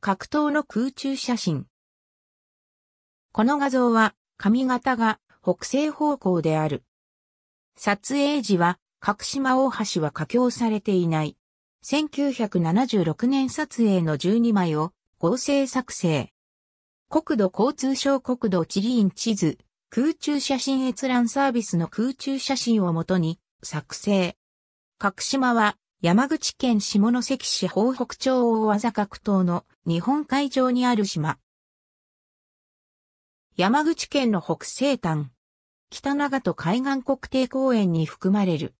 格闘の空中写真。この画像は、髪型が北西方向である。撮影時は、角島大橋は架橋されていない。1976年撮影の12枚を合成作成。国土交通省国土地理院地図、空中写真閲覧サービスの空中写真をもとに作成。角島は山口県下関市方北町大技格闘の日本海上にある島。山口県の北西端。北長戸海岸国定公園に含まれる。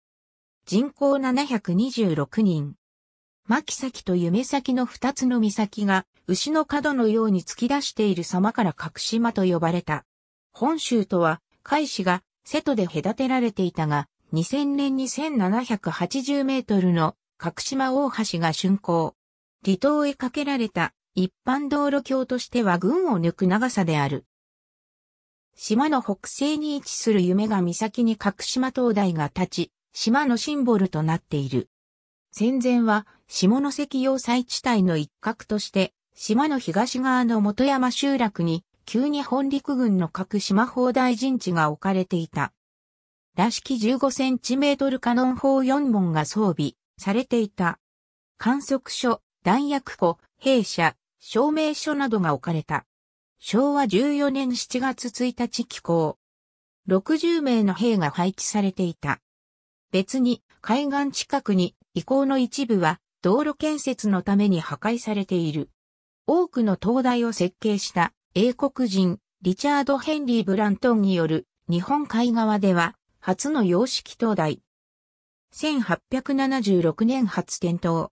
人口726人。牧崎と夢崎の二つの岬が牛の角のように突き出している様から隠島と呼ばれた。本州とは海市が瀬戸で隔てられていたが、2000年に1780メートルの角島大橋が竣工。離島へ架けられた一般道路橋としては群を抜く長さである。島の北西に位置する夢が岬に角島灯台が立ち、島のシンボルとなっている。戦前は下関要塞地帯の一角として、島の東側の元山集落に、急に本陸軍の角島砲台陣地が置かれていた。らしき15センチメートルカノン砲4門が装備されていた。観測所、弾薬庫、兵舎、証明書などが置かれた。昭和14年7月1日寄港。60名の兵が配置されていた。別に海岸近くに遺構の一部は道路建設のために破壊されている。多くの灯台を設計した英国人リチャード・ヘンリー・ブラントンによる日本海側では初の洋式灯台。1876年初点灯。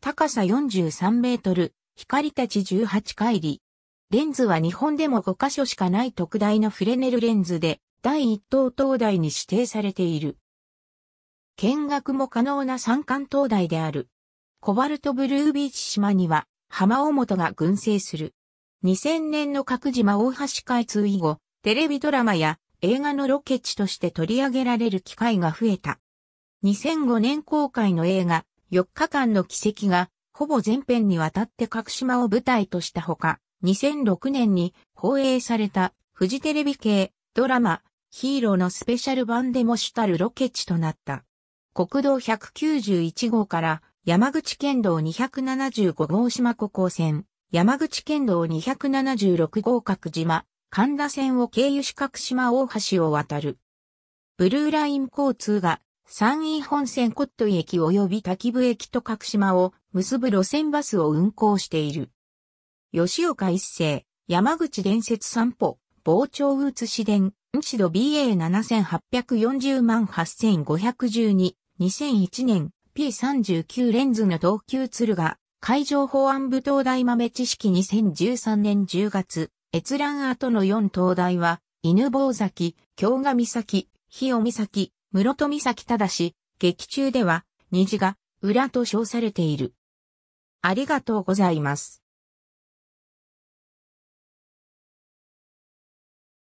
高さ43メートル、光たち18回り。レンズは日本でも5カ所しかない特大のフレネルレンズで、第1等灯台に指定されている。見学も可能な三冠灯台である。コバルトブルービーチ島には、浜尾本が群生する。2000年の各島大橋開通以後、テレビドラマや映画のロケ地として取り上げられる機会が増えた。2005年公開の映画、4日間の奇跡が、ほぼ全編にわたって角島を舞台としたほか、2006年に放映された、フジテレビ系、ドラマ、ヒーローのスペシャル版でも主たるロケ地となった。国道191号から、山口県道275号島湖港線、山口県道276号角島、神田線を経由四角島大橋を渡る。ブルーライン交通が山陰本線コットイ駅及び滝部駅と角島を結ぶ路線バスを運行している。吉岡一世、山口伝説散歩、傍聴写し伝、し度 BA7840 万8512、2001年 P39 レンズの東急鶴が海上保安部東大豆知識2013年10月、閲覧後の4灯台は、犬坊崎、京賀岬、日尾岬、室戸岬ただし、劇中では、虹が、裏と称されている。ありがとうございます。